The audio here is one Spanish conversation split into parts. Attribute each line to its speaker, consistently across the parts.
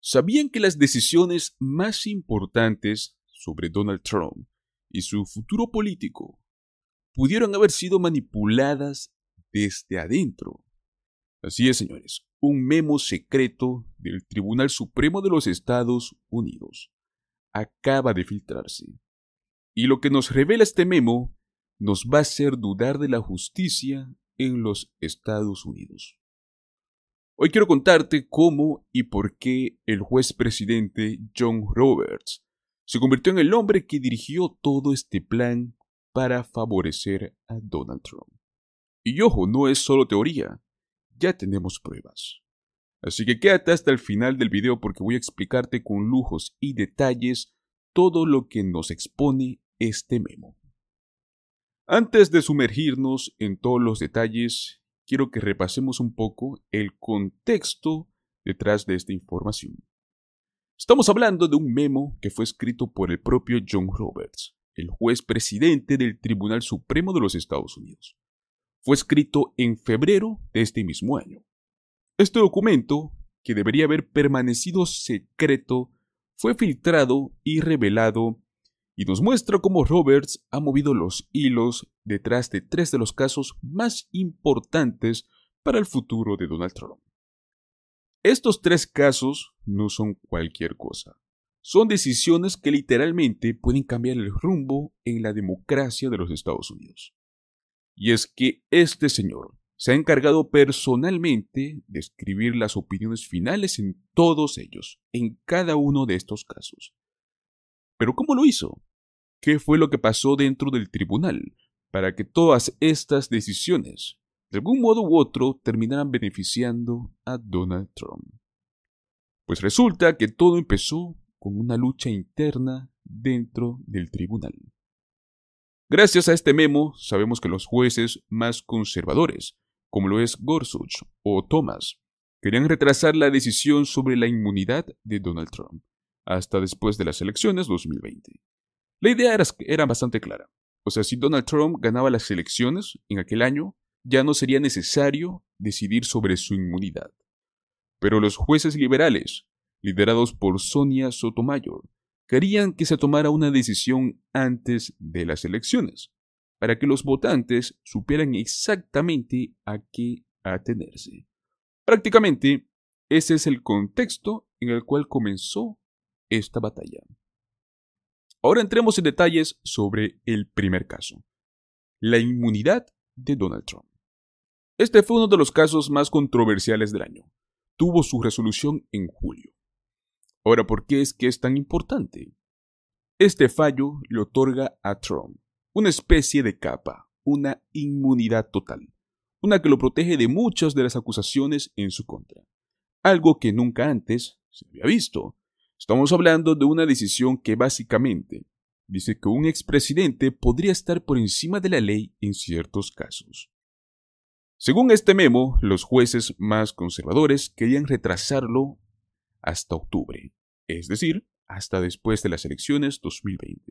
Speaker 1: sabían que las decisiones más importantes sobre Donald Trump y su futuro político pudieron haber sido manipuladas desde adentro. Así es, señores, un memo secreto del Tribunal Supremo de los Estados Unidos acaba de filtrarse. Y lo que nos revela este memo nos va a hacer dudar de la justicia en los Estados Unidos. Hoy quiero contarte cómo y por qué el juez presidente John Roberts se convirtió en el hombre que dirigió todo este plan para favorecer a Donald Trump. Y ojo, no es solo teoría, ya tenemos pruebas. Así que quédate hasta el final del video porque voy a explicarte con lujos y detalles todo lo que nos expone este memo. Antes de sumergirnos en todos los detalles, quiero que repasemos un poco el contexto detrás de esta información. Estamos hablando de un memo que fue escrito por el propio John Roberts, el juez presidente del Tribunal Supremo de los Estados Unidos. Fue escrito en febrero de este mismo año. Este documento, que debería haber permanecido secreto, fue filtrado y revelado y nos muestra cómo Roberts ha movido los hilos detrás de tres de los casos más importantes para el futuro de Donald Trump. Estos tres casos no son cualquier cosa. Son decisiones que literalmente pueden cambiar el rumbo en la democracia de los Estados Unidos. Y es que este señor se ha encargado personalmente de escribir las opiniones finales en todos ellos, en cada uno de estos casos. Pero ¿cómo lo hizo? qué fue lo que pasó dentro del tribunal, para que todas estas decisiones, de algún modo u otro, terminaran beneficiando a Donald Trump. Pues resulta que todo empezó con una lucha interna dentro del tribunal. Gracias a este memo, sabemos que los jueces más conservadores, como lo es Gorsuch o Thomas, querían retrasar la decisión sobre la inmunidad de Donald Trump hasta después de las elecciones 2020. La idea era, bastante clara. O sea, si Donald Trump ganaba las elecciones en aquel año, ya no sería necesario decidir sobre su inmunidad. Pero los jueces liberales, liderados por Sonia Sotomayor, querían que se tomara una decisión antes de las elecciones, para que los votantes supieran exactamente a qué atenerse. Prácticamente, ese es el contexto en el cual comenzó esta batalla. Ahora entremos en detalles sobre el primer caso, la inmunidad de Donald Trump. Este fue uno de los casos más controversiales del año. Tuvo su resolución en julio. Ahora, ¿por qué es que es tan importante? Este fallo le otorga a Trump una especie de capa, una inmunidad total, una que lo protege de muchas de las acusaciones en su contra, algo que nunca antes se había visto. Estamos hablando de una decisión que básicamente dice que un expresidente podría estar por encima de la ley en ciertos casos. Según este memo, los jueces más conservadores querían retrasarlo hasta octubre, es decir, hasta después de las elecciones 2020.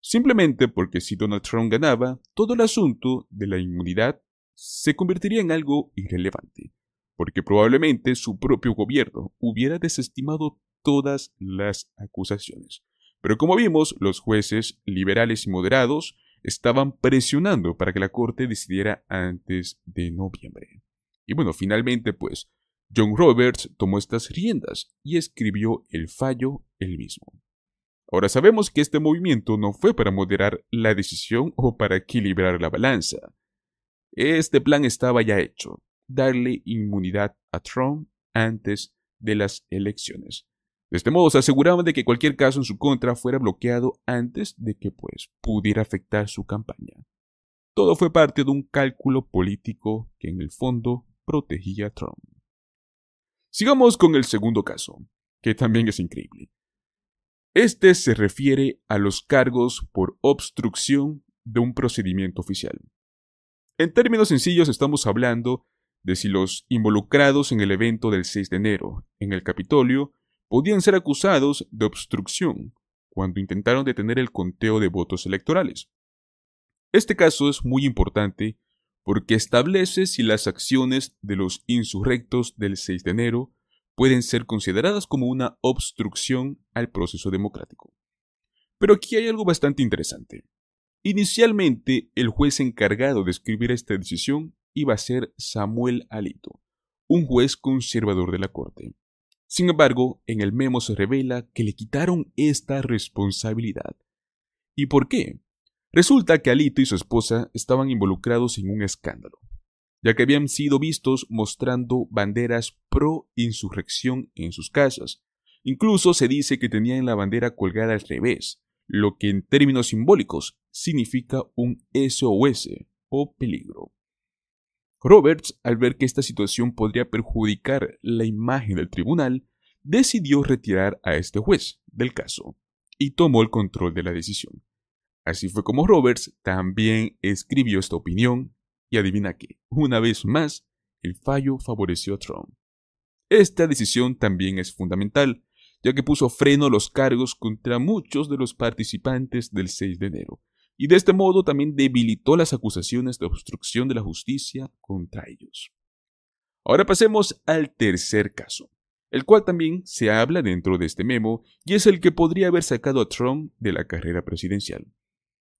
Speaker 1: Simplemente porque si Donald Trump ganaba, todo el asunto de la inmunidad se convertiría en algo irrelevante, porque probablemente su propio gobierno hubiera desestimado todas las acusaciones. Pero como vimos, los jueces liberales y moderados estaban presionando para que la Corte decidiera antes de noviembre. Y bueno, finalmente pues, John Roberts tomó estas riendas y escribió el fallo él mismo. Ahora sabemos que este movimiento no fue para moderar la decisión o para equilibrar la balanza. Este plan estaba ya hecho, darle inmunidad a Trump antes de las elecciones. De este modo se aseguraban de que cualquier caso en su contra fuera bloqueado antes de que pues, pudiera afectar su campaña. Todo fue parte de un cálculo político que en el fondo protegía a Trump. Sigamos con el segundo caso, que también es increíble. Este se refiere a los cargos por obstrucción de un procedimiento oficial. En términos sencillos estamos hablando de si los involucrados en el evento del 6 de enero en el Capitolio podían ser acusados de obstrucción cuando intentaron detener el conteo de votos electorales. Este caso es muy importante porque establece si las acciones de los insurrectos del 6 de enero pueden ser consideradas como una obstrucción al proceso democrático. Pero aquí hay algo bastante interesante. Inicialmente, el juez encargado de escribir esta decisión iba a ser Samuel Alito, un juez conservador de la Corte. Sin embargo, en el memo se revela que le quitaron esta responsabilidad. ¿Y por qué? Resulta que Alito y su esposa estaban involucrados en un escándalo, ya que habían sido vistos mostrando banderas pro insurrección en sus casas. Incluso se dice que tenían la bandera colgada al revés, lo que en términos simbólicos significa un SOS o peligro. Roberts, al ver que esta situación podría perjudicar la imagen del tribunal, decidió retirar a este juez del caso y tomó el control de la decisión. Así fue como Roberts también escribió esta opinión y adivina que, una vez más, el fallo favoreció a Trump. Esta decisión también es fundamental, ya que puso freno a los cargos contra muchos de los participantes del 6 de enero, y de este modo también debilitó las acusaciones de obstrucción de la justicia contra ellos. Ahora pasemos al tercer caso, el cual también se habla dentro de este memo y es el que podría haber sacado a Trump de la carrera presidencial.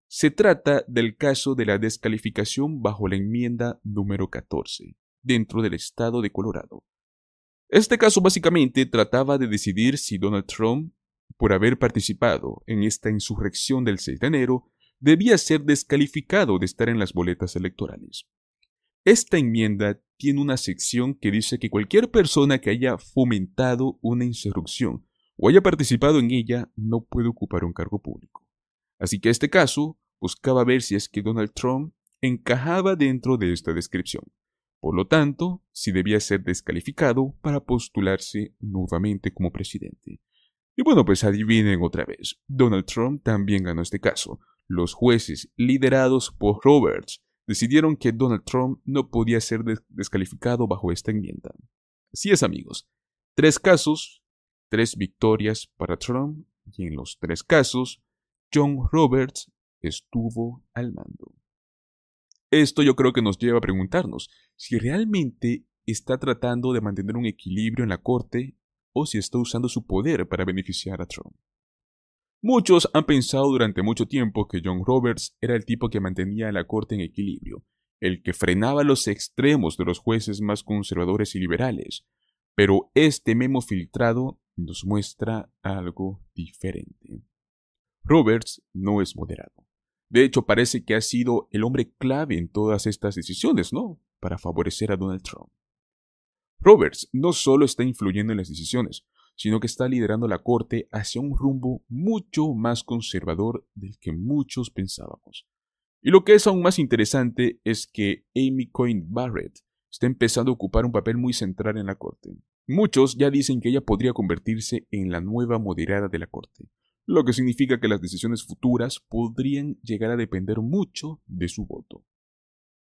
Speaker 1: Se trata del caso de la descalificación bajo la enmienda número 14, dentro del estado de Colorado. Este caso básicamente trataba de decidir si Donald Trump, por haber participado en esta insurrección del 6 de enero, debía ser descalificado de estar en las boletas electorales. Esta enmienda tiene una sección que dice que cualquier persona que haya fomentado una insurrección o haya participado en ella no puede ocupar un cargo público. Así que este caso buscaba ver si es que Donald Trump encajaba dentro de esta descripción. Por lo tanto, si debía ser descalificado para postularse nuevamente como presidente. Y bueno, pues adivinen otra vez, Donald Trump también ganó este caso, los jueces, liderados por Roberts, decidieron que Donald Trump no podía ser descalificado bajo esta enmienda. Así es, amigos. Tres casos, tres victorias para Trump y en los tres casos, John Roberts estuvo al mando. Esto yo creo que nos lleva a preguntarnos si realmente está tratando de mantener un equilibrio en la Corte o si está usando su poder para beneficiar a Trump. Muchos han pensado durante mucho tiempo que John Roberts era el tipo que mantenía a la corte en equilibrio, el que frenaba los extremos de los jueces más conservadores y liberales, pero este memo filtrado nos muestra algo diferente. Roberts no es moderado. De hecho, parece que ha sido el hombre clave en todas estas decisiones, ¿no? Para favorecer a Donald Trump. Roberts no solo está influyendo en las decisiones, sino que está liderando la Corte hacia un rumbo mucho más conservador del que muchos pensábamos. Y lo que es aún más interesante es que Amy Coyne Barrett está empezando a ocupar un papel muy central en la Corte. Muchos ya dicen que ella podría convertirse en la nueva moderada de la Corte, lo que significa que las decisiones futuras podrían llegar a depender mucho de su voto.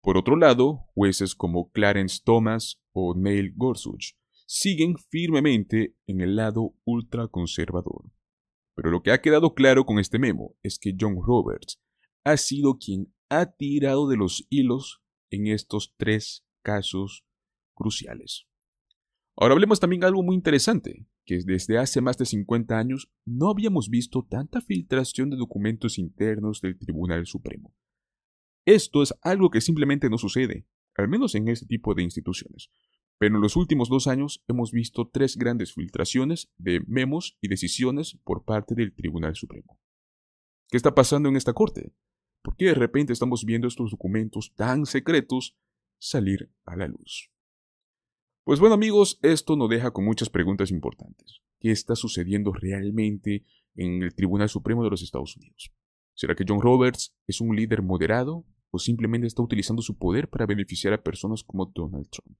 Speaker 1: Por otro lado, jueces como Clarence Thomas o Neil Gorsuch siguen firmemente en el lado ultraconservador. Pero lo que ha quedado claro con este memo es que John Roberts ha sido quien ha tirado de los hilos en estos tres casos cruciales. Ahora hablemos también de algo muy interesante, que desde hace más de 50 años no habíamos visto tanta filtración de documentos internos del Tribunal Supremo. Esto es algo que simplemente no sucede, al menos en este tipo de instituciones. Pero en los últimos dos años hemos visto tres grandes filtraciones de memos y decisiones por parte del Tribunal Supremo. ¿Qué está pasando en esta Corte? ¿Por qué de repente estamos viendo estos documentos tan secretos salir a la luz? Pues bueno amigos, esto nos deja con muchas preguntas importantes. ¿Qué está sucediendo realmente en el Tribunal Supremo de los Estados Unidos? ¿Será que John Roberts es un líder moderado o simplemente está utilizando su poder para beneficiar a personas como Donald Trump?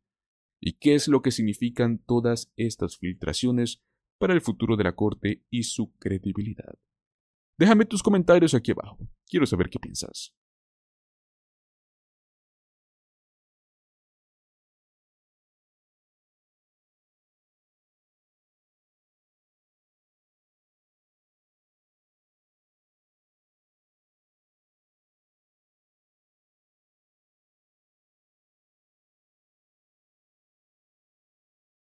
Speaker 1: y qué es lo que significan todas estas filtraciones para el futuro de la Corte y su credibilidad. Déjame tus comentarios aquí abajo, quiero saber qué piensas.